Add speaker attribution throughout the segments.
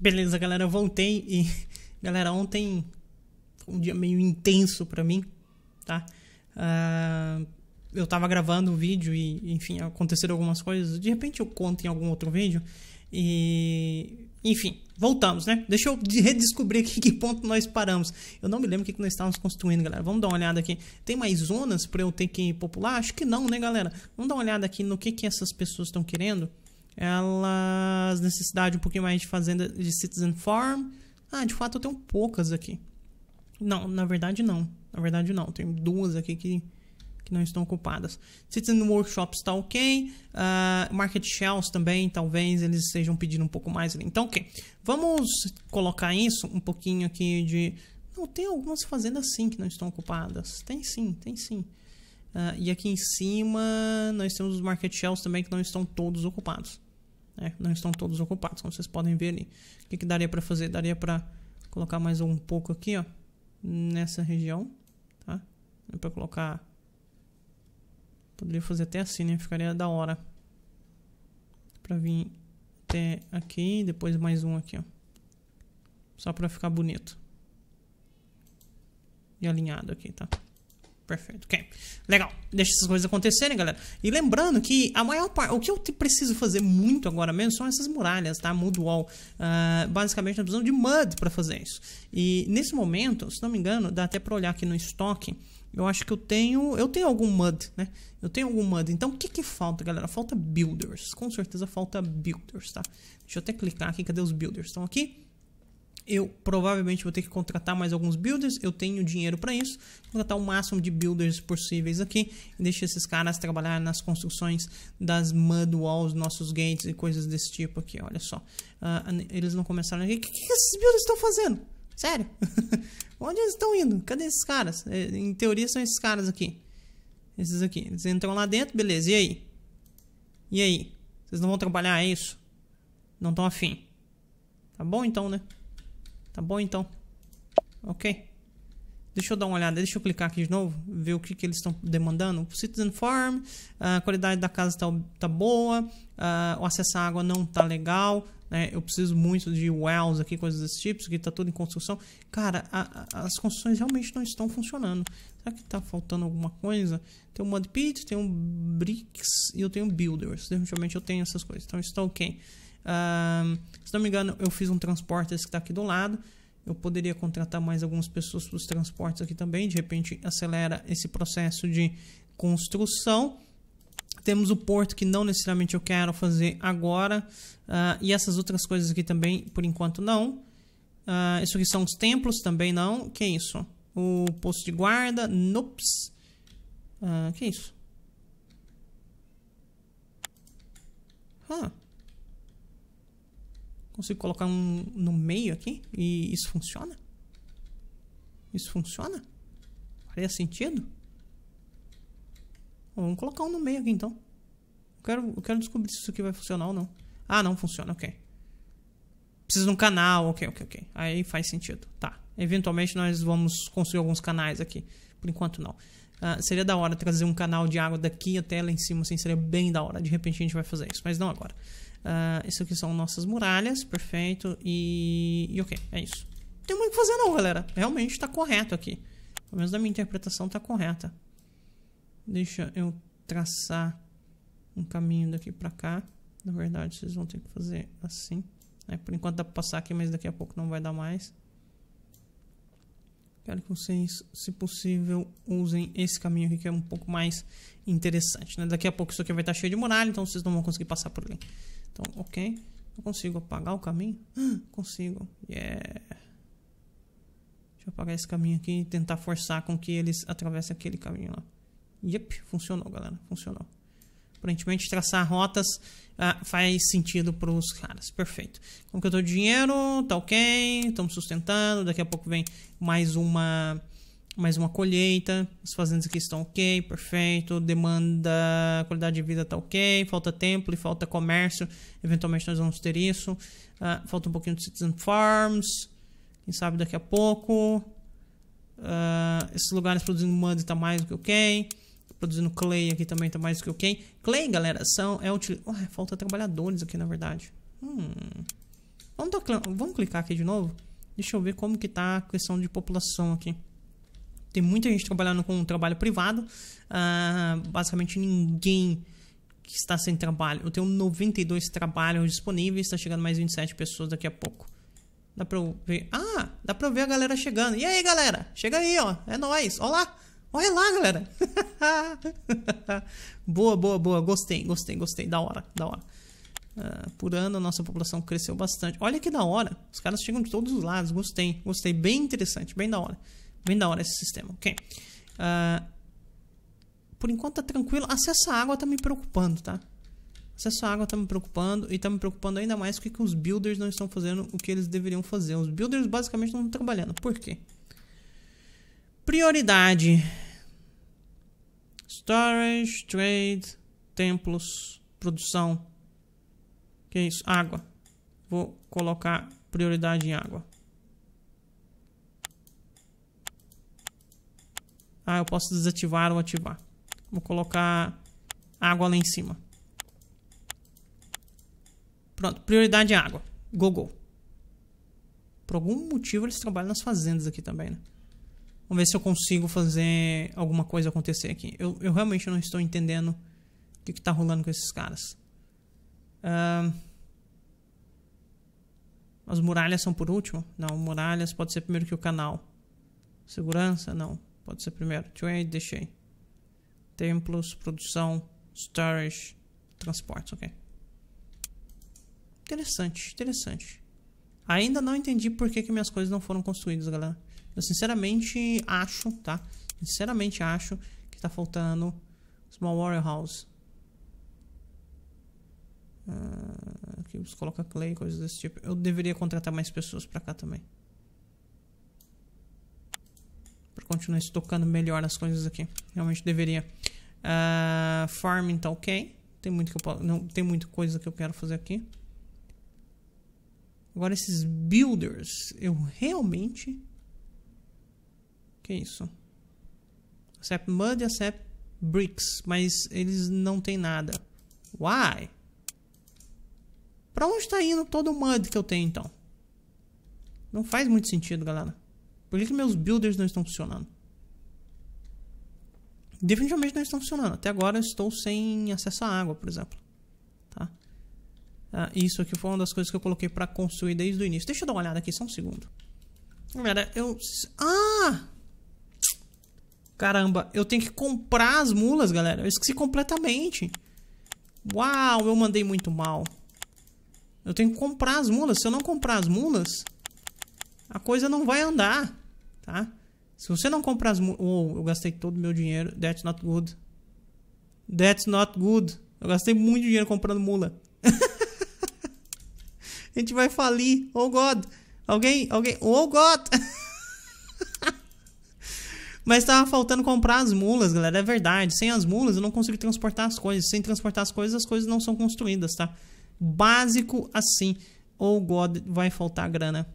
Speaker 1: Beleza, galera, voltei e galera, ontem foi um dia meio intenso para mim, tá? Uh, eu tava gravando um vídeo e, enfim, aconteceram algumas coisas. De repente eu conto em algum outro vídeo e, enfim, voltamos, né? Deixa eu redescobrir aqui que ponto nós paramos. Eu não me lembro o que, que nós estávamos construindo, galera. Vamos dar uma olhada aqui. Tem mais zonas para eu ter que popular? Acho que não, né, galera? Vamos dar uma olhada aqui no que, que essas pessoas estão querendo. Elas necessidade um pouquinho mais de fazenda de Citizen Farm. Ah, de fato eu tenho poucas aqui. Não, na verdade não. Na verdade não. Tenho duas aqui que, que não estão ocupadas. Citizen Workshops está ok. Uh, Market Shells também, talvez eles estejam pedindo um pouco mais ali. Então, ok. Vamos colocar isso um pouquinho aqui de... Não, tem algumas fazendas sim que não estão ocupadas. Tem sim, tem sim. Uh, e aqui em cima nós temos os Market Shells também que não estão todos ocupados. Né? Não estão todos ocupados, como vocês podem ver ali. O que, que daria para fazer? Daria para colocar mais um pouco aqui, ó, nessa região, tá? Para colocar, poderia fazer até assim, né? Ficaria da hora. Para vir até aqui, depois mais um aqui, ó, só para ficar bonito e alinhado aqui, tá? Perfeito, ok. Legal. Deixa essas coisas acontecerem, galera. E lembrando que a maior parte... O que eu preciso fazer muito agora mesmo são essas muralhas, tá? Mud wall. Uh, basicamente, nós precisamos de mud para fazer isso. E nesse momento, se não me engano, dá até para olhar aqui no estoque. Eu acho que eu tenho... Eu tenho algum mud, né? Eu tenho algum mud. Então, o que que falta, galera? Falta builders. Com certeza falta builders, tá? Deixa eu até clicar aqui. Cadê os builders? Estão aqui eu provavelmente vou ter que contratar mais alguns builders, eu tenho dinheiro para isso, contratar o máximo de builders possíveis aqui e deixar esses caras trabalhar nas construções das mud walls, nossos gates e coisas desse tipo aqui, olha só. Uh, eles não começaram aqui, o que, que esses builders estão fazendo? Sério? Onde eles estão indo? Cadê esses caras? É, em teoria são esses caras aqui. Esses aqui. Eles entram lá dentro, beleza. E aí? E aí? Vocês não vão trabalhar, é isso? Não estão afim. Tá bom então, né? Tá bom então. Ok. Deixa eu dar uma olhada, deixa eu clicar aqui de novo, ver o que, que eles estão demandando. Citizen Farm, a qualidade da casa tá, tá boa, o acesso à água não tá legal, né? Eu preciso muito de wells aqui, coisas desse tipo, isso aqui tá tudo em construção. Cara, a, a, as construções realmente não estão funcionando. Será que tá faltando alguma coisa? Tem um Mud Pit, tem um Bricks e eu tenho Builders. Definitivamente eu tenho essas coisas, então está ok. Uh, se não me engano, eu fiz um transporte esse que está aqui do lado. Eu poderia contratar mais algumas pessoas para os transportes aqui também. De repente, acelera esse processo de construção. Temos o porto que não necessariamente eu quero fazer agora. Uh, e essas outras coisas aqui também, por enquanto, não. Uh, isso aqui são os templos, também não. Que é isso? O posto de guarda, nops. Uh, que é isso? Huh. Consigo colocar um no meio aqui? E isso funciona? Isso funciona? Faria sentido? Bom, vamos colocar um no meio aqui então. Eu quero, eu quero descobrir se isso aqui vai funcionar ou não. Ah, não funciona, ok. Precisa de um canal, ok, ok, ok. Aí faz sentido, tá. Eventualmente nós vamos construir alguns canais aqui. Por enquanto não. Uh, seria da hora trazer um canal de água daqui até lá em cima, assim, seria bem da hora. De repente a gente vai fazer isso, mas não agora. Uh, isso aqui são nossas muralhas, perfeito. E, e ok, é isso. Não tem muito o que fazer não, galera. Realmente está correto aqui. Pelo menos da minha interpretação está correta. Deixa eu traçar um caminho daqui para cá. Na verdade, vocês vão ter que fazer assim. É, por enquanto dá para passar aqui, mas daqui a pouco não vai dar mais. Quero que vocês, se possível, usem esse caminho aqui que é um pouco mais interessante. Né? Daqui a pouco isso aqui vai estar tá cheio de muralha, então vocês não vão conseguir passar por ali. Então, ok. Eu consigo apagar o caminho? Consigo. Yeah. Deixa eu apagar esse caminho aqui e tentar forçar com que eles atravessem aquele caminho lá. Yep, funcionou, galera. Funcionou. Aparentemente, traçar rotas ah, faz sentido para os caras. Perfeito. Como que eu tô de dinheiro? Tá ok. Estamos sustentando. Daqui a pouco vem mais uma mais uma colheita, as fazendas aqui estão ok, perfeito, demanda, qualidade de vida está ok, falta templo e falta comércio, eventualmente nós vamos ter isso. Uh, falta um pouquinho de Citizen Farms, quem sabe daqui a pouco. Uh, esses lugares produzindo mud está mais do que ok. Produzindo clay aqui também está mais do que ok. Clay, galera, são, é útil, Oh, falta trabalhadores aqui, na verdade. Hum. Vamos, Vamos clicar aqui de novo? Deixa eu ver como que está a questão de população aqui. Tem muita gente trabalhando com trabalho privado. Uh, basicamente ninguém que está sem trabalho. Eu tenho 92 trabalhos disponíveis, está chegando mais 27 pessoas daqui a pouco. Dá pra ver. Ah, dá pra ver a galera chegando. E aí, galera? Chega aí, ó. É nóis. olá, lá. Olha lá, galera. boa, boa, boa. Gostei, gostei, gostei. Da hora, da hora. Uh, por ano, a nossa população cresceu bastante. Olha que da hora. Os caras chegam de todos os lados. Gostei, gostei. Bem interessante, bem da hora. Bem da hora esse sistema, ok. Uh, por enquanto tá tranquilo. Acesso à água tá me preocupando, tá? Acesso à água tá me preocupando e tá me preocupando ainda mais porque os builders não estão fazendo o que eles deveriam fazer. Os builders basicamente não estão trabalhando. Por quê? Prioridade. Storage, trade, templos, produção. Que é isso? Água. Vou colocar prioridade em água. Ah, eu posso desativar ou ativar. Vou colocar água lá em cima. Pronto, prioridade é água. Go, go. Por algum motivo eles trabalham nas fazendas aqui também, né? Vamos ver se eu consigo fazer alguma coisa acontecer aqui. Eu, eu realmente não estou entendendo o que está rolando com esses caras. Uh, as muralhas são por último? Não, muralhas pode ser primeiro que o canal. Segurança? Não. Pode ser primeiro. Trade, deixei. Templos, produção, storage, transportes, ok. Interessante, interessante. Ainda não entendi por que, que minhas coisas não foram construídas, galera. Eu sinceramente acho, tá? Sinceramente acho que tá faltando Small Warehouse. Uh, aqui você coloca clay, coisas desse tipo. Eu deveria contratar mais pessoas pra cá também para continuar estocando melhor as coisas aqui. Realmente deveria. Uh, farming tá ok. Tem muito que eu posso, não tem muita coisa que eu quero fazer aqui. Agora esses builders, eu realmente que isso? Accept mud, accept bricks, mas eles não tem nada. Why? Pra onde tá indo todo o mud que eu tenho então? Não faz muito sentido, galera. Por que, que meus builders não estão funcionando? Definitivamente não estão funcionando. Até agora eu estou sem acesso à água, por exemplo. Tá? Ah, isso aqui foi uma das coisas que eu coloquei para construir desde o início. Deixa eu dar uma olhada aqui, só um segundo. Galera, eu... Ah! Caramba, eu tenho que comprar as mulas, galera. Eu esqueci completamente. Uau, eu mandei muito mal. Eu tenho que comprar as mulas. Se eu não comprar as mulas, a coisa não vai andar, tá? Se você não comprar as... Oh, eu gastei todo o meu dinheiro. That's not good. That's not good. Eu gastei muito dinheiro comprando mula. a gente vai falir. Oh, God. Alguém... Alguém... Oh, God. Mas tava faltando comprar as mulas, galera. É verdade. Sem as mulas eu não consigo transportar as coisas. Sem transportar as coisas, as coisas não são construídas, tá? Básico assim. oh God, vai faltar grana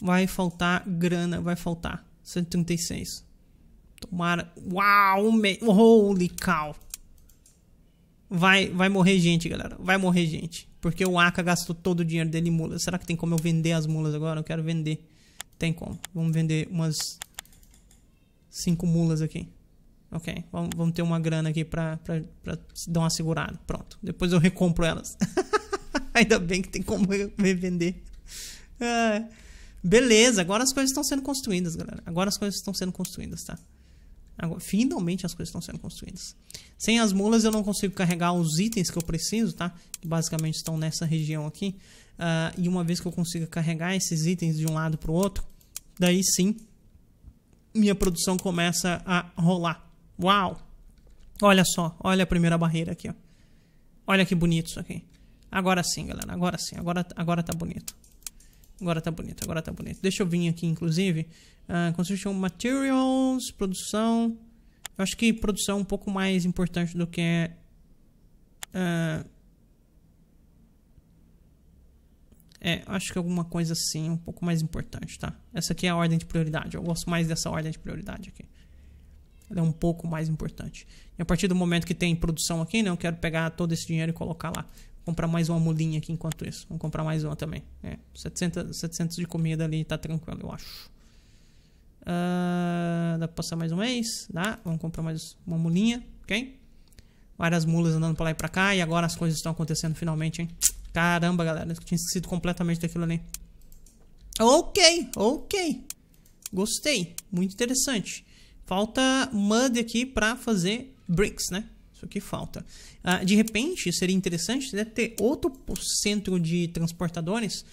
Speaker 1: vai faltar grana, vai faltar. 136. Tomara. Uau, holy cow. Vai, vai morrer gente, galera. Vai morrer gente. Porque o Aka gastou todo o dinheiro dele em mulas. Será que tem como eu vender as mulas agora? Eu quero vender. Tem como. Vamos vender umas 5 mulas aqui. Ok, vamos, vamos, ter uma grana aqui pra, pra, pra dar uma segurada. Pronto. Depois eu recompro elas. Ainda bem que tem como revender. Ah. Beleza, agora as coisas estão sendo construídas, galera. Agora as coisas estão sendo construídas, tá? Agora, finalmente as coisas estão sendo construídas. Sem as mulas eu não consigo carregar os itens que eu preciso, tá? Que basicamente estão nessa região aqui. Uh, e uma vez que eu consiga carregar esses itens de um lado para o outro, daí sim minha produção começa a rolar. Uau! Olha só, olha a primeira barreira aqui, ó. Olha que bonito isso aqui. Agora sim, galera, agora sim, agora, agora tá bonito. Agora tá bonito, agora tá bonito. Deixa eu vir aqui, inclusive. Uh, ah, construction Materials, produção. Eu acho que produção é um pouco mais importante do que ah, é. Uh, é, acho que alguma coisa assim, é um pouco mais importante, tá? Essa aqui é a ordem de prioridade. Eu gosto mais dessa ordem de prioridade aqui. Ela é um pouco mais importante. E a partir do momento que tem produção aqui, né, eu quero pegar todo esse dinheiro e colocar lá comprar mais uma mulinha aqui enquanto isso. Vamos comprar mais uma também. É, 700, 700 de comida ali tá tranquilo, eu acho. Uh, dá pra passar mais um mês? Dá. Vamos comprar mais uma mulinha, ok? Várias mulas andando pra lá e pra cá. E agora as coisas estão acontecendo finalmente, hein? Caramba, galera. Eu tinha esquecido completamente daquilo ali. Ok, ok. Gostei. Muito interessante. Falta mud aqui pra fazer bricks, né? Isso que falta. Ah, de repente, seria interessante né, ter outro centro de transportadores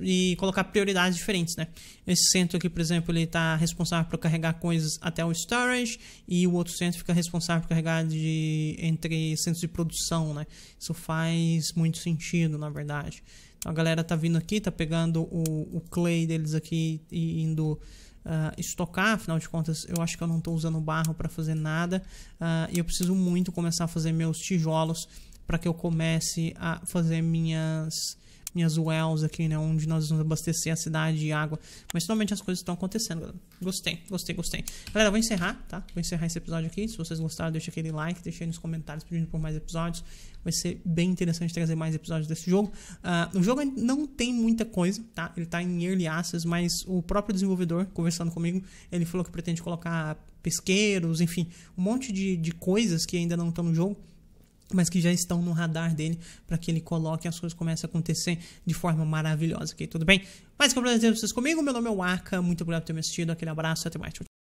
Speaker 1: e colocar prioridades diferentes, né? Esse centro aqui, por exemplo, ele está responsável por carregar coisas até o storage e o outro centro fica responsável por carregar de, entre centros de produção, né? Isso faz muito sentido, na verdade. Então, a galera tá vindo aqui, tá pegando o, o clay deles aqui e indo uh, estocar, afinal de contas eu acho que eu não estou usando barro para fazer nada uh, e eu preciso muito começar a fazer meus tijolos para que eu comece a fazer minhas minhas wells aqui, né? Onde nós vamos abastecer a cidade de água. Mas finalmente as coisas estão acontecendo, galera. Gostei, gostei, gostei. Galera, vou encerrar, tá? Vou encerrar esse episódio aqui. Se vocês gostaram, deixa aquele like, deixa aí nos comentários pedindo por mais episódios. Vai ser bem interessante trazer mais episódios desse jogo. Uh, o jogo não tem muita coisa, tá? Ele tá em Early Access, mas o próprio desenvolvedor, conversando comigo, ele falou que pretende colocar pesqueiros, enfim, um monte de, de coisas que ainda não estão no jogo mas que já estão no radar dele para que ele coloque as coisas comecem a acontecer de forma maravilhosa, ok? Tudo bem? Mais que um prazer ter vocês comigo, meu nome é Waka, muito obrigado por ter me assistido, aquele abraço, até mais, tchau, tchau.